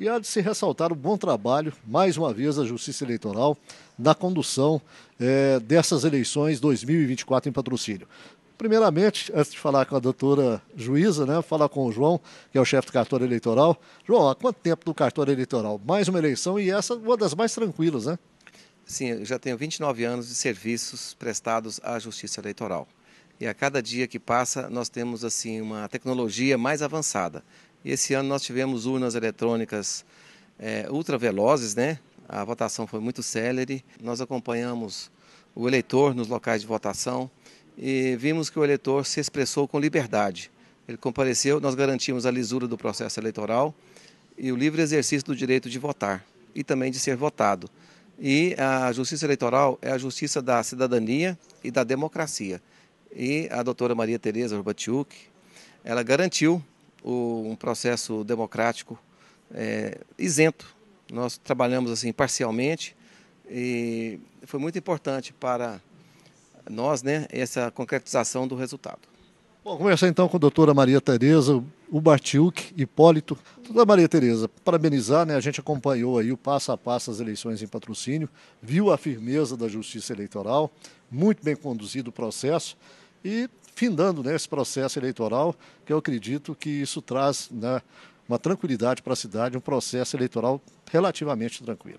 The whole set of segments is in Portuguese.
E há de se ressaltar o bom trabalho, mais uma vez, da Justiça Eleitoral na condução é, dessas eleições 2024 em patrocínio. Primeiramente, antes de falar com a doutora juíza, né, falar com o João, que é o chefe do cartório eleitoral. João, há quanto tempo do cartório eleitoral? Mais uma eleição e essa uma das mais tranquilas, né? Sim, eu já tenho 29 anos de serviços prestados à Justiça Eleitoral. E a cada dia que passa, nós temos assim uma tecnologia mais avançada. E esse ano nós tivemos urnas eletrônicas é, ultravelozes, né? A votação foi muito célere. Nós acompanhamos o eleitor nos locais de votação e vimos que o eleitor se expressou com liberdade. Ele compareceu, nós garantimos a lisura do processo eleitoral e o livre exercício do direito de votar e também de ser votado. E a justiça eleitoral é a justiça da cidadania e da democracia e a doutora Maria Tereza Urbatiuk, ela garantiu o, um processo democrático é, isento. Nós trabalhamos assim parcialmente e foi muito importante para nós né, essa concretização do resultado. Bom, começar então com a doutora Maria Tereza Ubatiuk Hipólito. Doutora Maria Tereza, parabenizar, né? A gente acompanhou aí o passo a passo das eleições em patrocínio, viu a firmeza da justiça eleitoral, muito bem conduzido o processo e findando né, esse processo eleitoral, que eu acredito que isso traz né, uma tranquilidade para a cidade, um processo eleitoral relativamente tranquilo.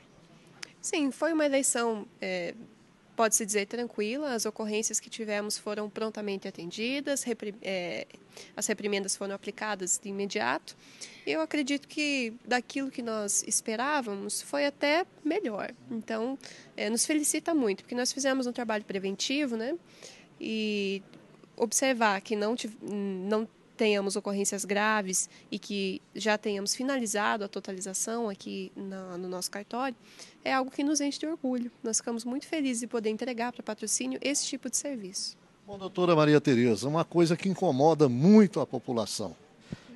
Sim, foi uma eleição, é, pode-se dizer, tranquila. As ocorrências que tivemos foram prontamente atendidas, reprim é, as reprimendas foram aplicadas de imediato. Eu acredito que daquilo que nós esperávamos foi até melhor. Então, é, nos felicita muito, porque nós fizemos um trabalho preventivo, né? e observar que não, não tenhamos ocorrências graves e que já tenhamos finalizado a totalização aqui na, no nosso cartório, é algo que nos enche de orgulho. Nós ficamos muito felizes de poder entregar para patrocínio esse tipo de serviço. Bom, doutora Maria Tereza, uma coisa que incomoda muito a população.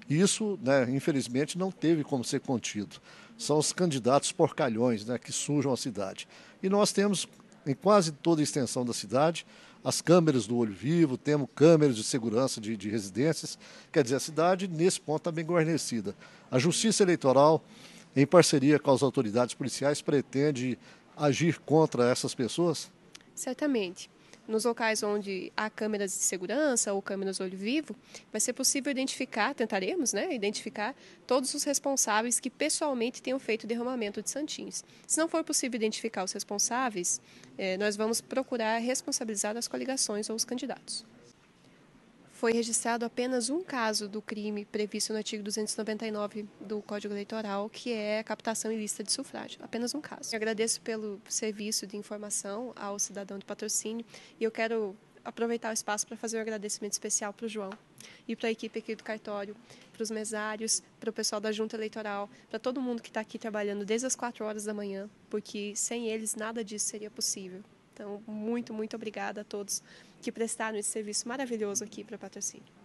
Isso, né, infelizmente, não teve como ser contido. São os candidatos porcalhões né, que surjam a cidade. E nós temos em quase toda a extensão da cidade, as câmeras do olho vivo, temos câmeras de segurança de, de residências. Quer dizer, a cidade, nesse ponto, está bem guarnecida. A Justiça Eleitoral, em parceria com as autoridades policiais, pretende agir contra essas pessoas? Certamente. Nos locais onde há câmeras de segurança ou câmeras olho vivo, vai ser possível identificar, tentaremos, né, identificar todos os responsáveis que pessoalmente tenham feito derramamento de santins. Se não for possível identificar os responsáveis, eh, nós vamos procurar responsabilizar as coligações ou os candidatos foi registrado apenas um caso do crime previsto no artigo 299 do Código Eleitoral, que é a captação ilícita de sufrágio. Apenas um caso. Eu agradeço pelo serviço de informação ao cidadão de patrocínio e eu quero aproveitar o espaço para fazer um agradecimento especial para o João e para a equipe aqui do cartório, para os mesários, para o pessoal da Junta Eleitoral, para todo mundo que está aqui trabalhando desde as 4 horas da manhã, porque sem eles nada disso seria possível. Então, muito, muito obrigada a todos que prestaram esse serviço maravilhoso aqui para patrocínio.